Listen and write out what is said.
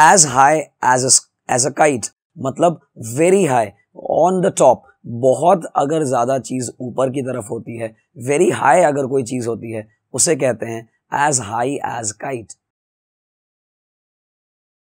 as high as as a kite मतलब very high on the top बहुत अगर ज़्यादा चीज़ ऊपर की तरफ होती है वेरी हाई अगर कोई चीज़ होती है उसे कहते हैं एज हाई एज काइट